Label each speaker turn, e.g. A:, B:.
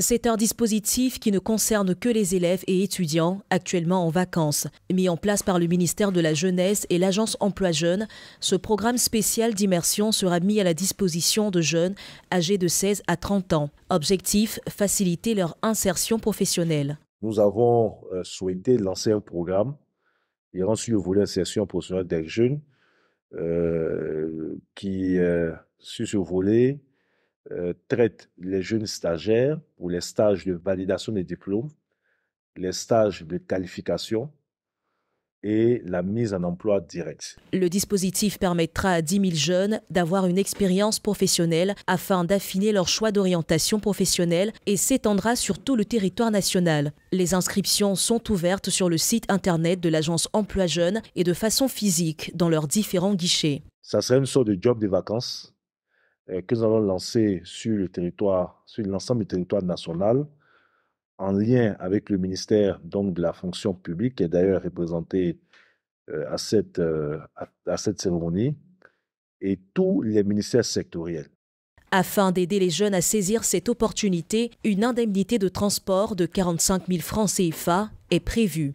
A: C'est un dispositif qui ne concerne que les élèves et étudiants actuellement en vacances. Mis en place par le ministère de la Jeunesse et l'Agence Emploi Jeune, ce programme spécial d'immersion sera mis à la disposition de jeunes âgés de 16 à 30 ans. Objectif, faciliter leur insertion professionnelle.
B: Nous avons euh, souhaité lancer un programme et sur le volet insertion professionnelle des jeunes euh, qui, euh, sur ce volet, euh, traite les jeunes stagiaires ou les stages de validation des diplômes, les stages de qualification et la mise en emploi direct.
A: Le dispositif permettra à 10 000 jeunes d'avoir une expérience professionnelle afin d'affiner leur choix d'orientation professionnelle et s'étendra sur tout le territoire national. Les inscriptions sont ouvertes sur le site internet de l'agence Emploi Jeune et de façon physique dans leurs différents guichets.
B: Ça serait une sorte de job de vacances euh, que nous allons lancer sur le territoire, sur l'ensemble du territoire national, en lien avec le ministère donc, de la fonction publique, qui est d'ailleurs représenté euh, à, cette, euh, à cette cérémonie, et tous les ministères sectoriels.
A: Afin d'aider les jeunes à saisir cette opportunité, une indemnité de transport de 45 000 francs CFA est prévue.